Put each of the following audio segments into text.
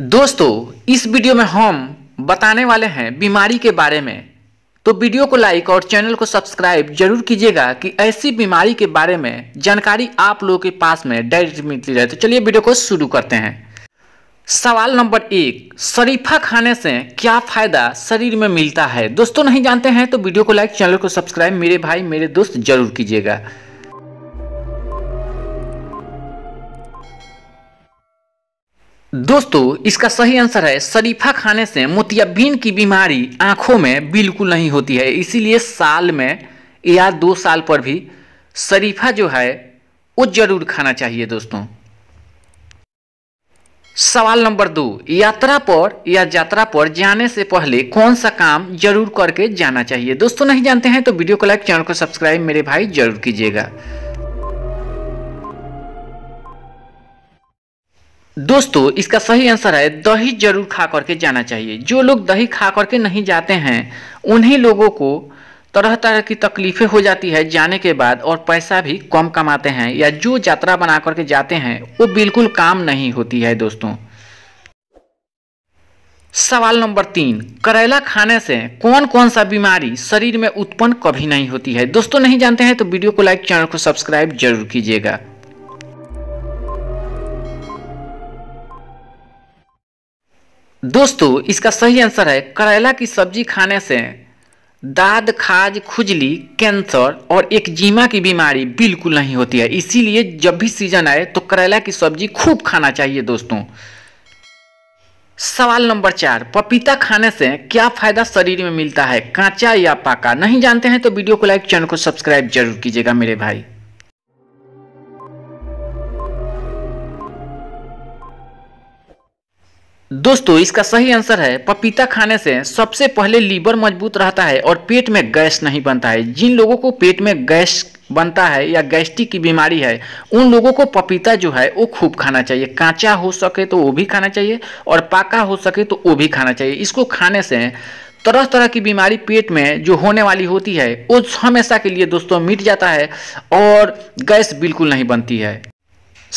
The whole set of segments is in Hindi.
दोस्तों इस वीडियो में हम बताने वाले हैं बीमारी के बारे में तो वीडियो को लाइक और चैनल को सब्सक्राइब जरूर कीजिएगा कि ऐसी बीमारी के बारे में जानकारी आप लोगों के पास में डायरेक्ट मिलती रहे तो चलिए वीडियो को शुरू करते हैं सवाल नंबर एक शरीफा खाने से क्या फ़ायदा शरीर में मिलता है दोस्तों नहीं जानते हैं तो वीडियो को लाइक चैनल को सब्सक्राइब मेरे भाई मेरे दोस्त जरूर कीजिएगा दोस्तों इसका सही आंसर है शरीफा खाने से मोतियाबीन की बीमारी आंखों में बिल्कुल नहीं होती है इसीलिए साल में या दो साल पर भी शरीफा जो है वो जरूर खाना चाहिए दोस्तों सवाल नंबर दो यात्रा पर या यात्रा पर जाने से पहले कौन सा काम जरूर करके जाना चाहिए दोस्तों नहीं जानते हैं तो वीडियो को लाइक चैनल को सब्सक्राइब मेरे भाई जरूर कीजिएगा दोस्तों इसका सही आंसर है दही जरूर खा करके जाना चाहिए जो लोग दही खा करके नहीं जाते हैं उन्हीं लोगों को तरह तरह की तकलीफ़ें हो जाती है जाने के बाद और पैसा भी कम कमाते हैं या जो यात्रा बना करके जाते हैं वो बिल्कुल काम नहीं होती है दोस्तों सवाल नंबर तीन करेला खाने से कौन कौन सा बीमारी शरीर में उत्पन्न कभी नहीं होती है दोस्तों नहीं जानते हैं तो वीडियो को लाइक चैनल को सब्सक्राइब जरूर कीजिएगा दोस्तों इसका सही आंसर है करेला की सब्जी खाने से दाद खाज खुजली कैंसर और एक जीमा की बीमारी बिल्कुल नहीं होती है इसीलिए जब भी सीजन आए तो करेला की सब्जी खूब खाना चाहिए दोस्तों सवाल नंबर चार पपीता खाने से क्या फायदा शरीर में मिलता है कांचा या पाका नहीं जानते हैं तो वीडियो को लाइक चैनल को सब्सक्राइब जरूर कीजिएगा मेरे भाई दोस्तों इसका सही आंसर है पपीता खाने से सबसे पहले लीवर मजबूत रहता है और पेट में गैस नहीं बनता है जिन लोगों को पेट में गैस बनता है या गैस्ट्रिक की बीमारी है उन लोगों को पपीता जो है वो खूब खाना चाहिए कांचा हो सके तो वो भी खाना चाहिए और पाका हो सके तो वो भी खाना चाहिए इसको खाने से तरह तरह की बीमारी पेट में जो होने वाली होती है वो हमेशा के लिए दोस्तों मिट जाता है और गैस बिल्कुल नहीं बनती है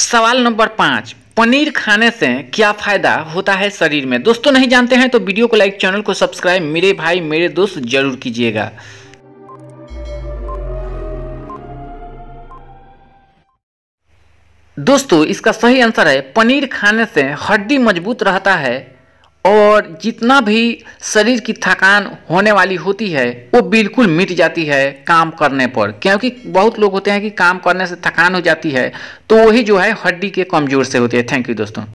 सवाल नंबर पाँच पनीर खाने से क्या फ़ायदा होता है शरीर में दोस्तों नहीं जानते हैं तो वीडियो को लाइक चैनल को सब्सक्राइब मेरे भाई मेरे दोस्त जरूर कीजिएगा दोस्तों इसका सही आंसर है पनीर खाने से हड्डी मजबूत रहता है और जितना भी शरीर की थकान होने वाली होती है वो बिल्कुल मिट जाती है काम करने पर क्योंकि बहुत लोग होते हैं कि काम करने से थकान हो जाती है तो वही जो है हड्डी के कमज़ोर से होती है थैंक यू दोस्तों